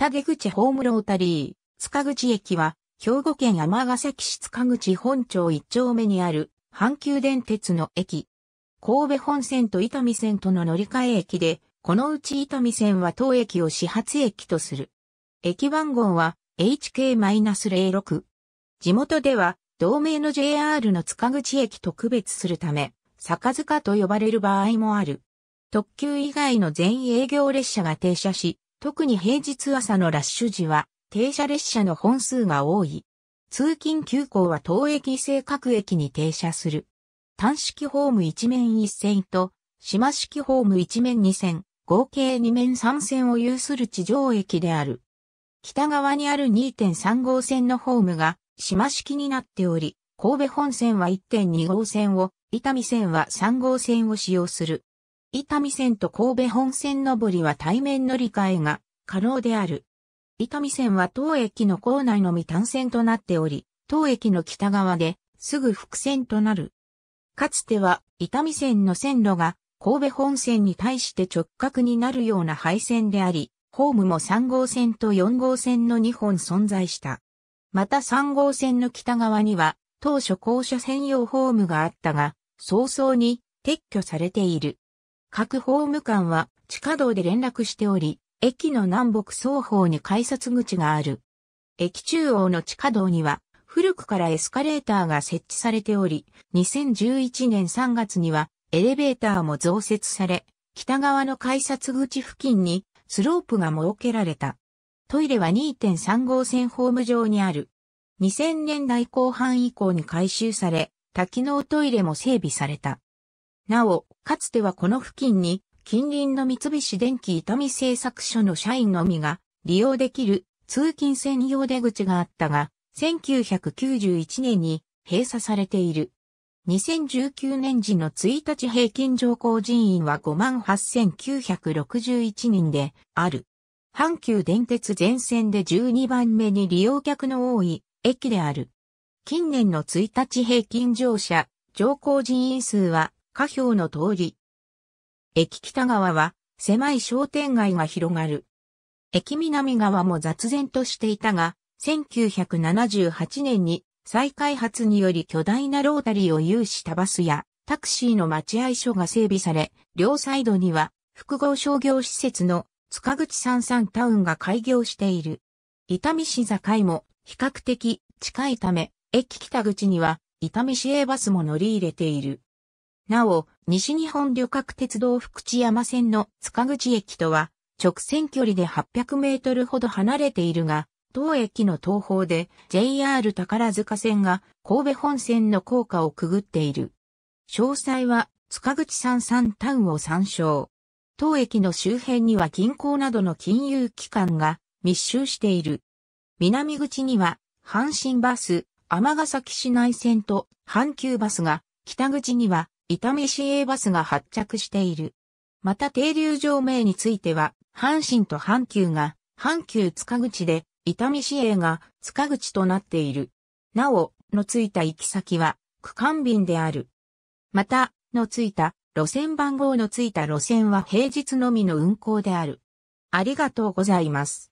北出口ホームロータリー、塚口駅は、兵庫県尼崎市塚口本町一丁目にある、阪急電鉄の駅。神戸本線と伊丹線との乗り換え駅で、このうち伊丹線は当駅を始発駅とする。駅番号は HK-06。地元では、同名の JR の塚口駅と区別するため、坂塚と呼ばれる場合もある。特急以外の全営業列車が停車し、特に平日朝のラッシュ時は停車列車の本数が多い。通勤急行は当駅西・各駅に停車する。単式ホーム一面一線と、島式ホーム一面二線、合計二面三線を有する地上駅である。北側にある2.3号線のホームが島式になっており、神戸本線は1.2号線を、伊丹線は3号線を使用する。伊丹線と神戸本線上りは対面乗り換えが可能である。伊丹線は当駅の構内のみ単線となっており、当駅の北側ですぐ伏線となる。かつては伊丹線の線路が神戸本線に対して直角になるような配線であり、ホームも3号線と4号線の2本存在した。また3号線の北側には当初校舎専用ホームがあったが、早々に撤去されている。各法務官は地下道で連絡しており、駅の南北双方に改札口がある。駅中央の地下道には古くからエスカレーターが設置されており、2011年3月にはエレベーターも増設され、北側の改札口付近にスロープが設けられた。トイレは2.3号線ホーム上にある。2000年代後半以降に改修され、多機能トイレも整備された。なお、かつてはこの付近に近隣の三菱電機伊丹製作所の社員のみが利用できる通勤専用出口があったが、1991年に閉鎖されている。2019年時の1日平均乗降人員は58,961人である。阪急電鉄全線で12番目に利用客の多い駅である。近年の1日平均乗車、乗降人員数は下表の通り。駅北側は狭い商店街が広がる。駅南側も雑然としていたが、1978年に再開発により巨大なロータリーを有したバスやタクシーの待合所が整備され、両サイドには複合商業施設の塚口三三タウンが開業している。伊丹市境も比較的近いため、駅北口には伊丹市営バスも乗り入れている。なお、西日本旅客鉄道福知山線の塚口駅とは、直線距離で800メートルほど離れているが、当駅の東方で JR 宝塚線が神戸本線の高架をくぐっている。詳細は塚口三三タウンを参照。当駅の周辺には銀行などの金融機関が密集している。南口には阪神バス、尼崎市内線と阪急バスが、北口には伊丹市営バスが発着している。また停留場名については、阪神と阪急が、阪急塚口で、伊丹市営が塚口となっている。なお、のついた行き先は、区間便である。また、のついた、路線番号のついた路線は平日のみの運行である。ありがとうございます。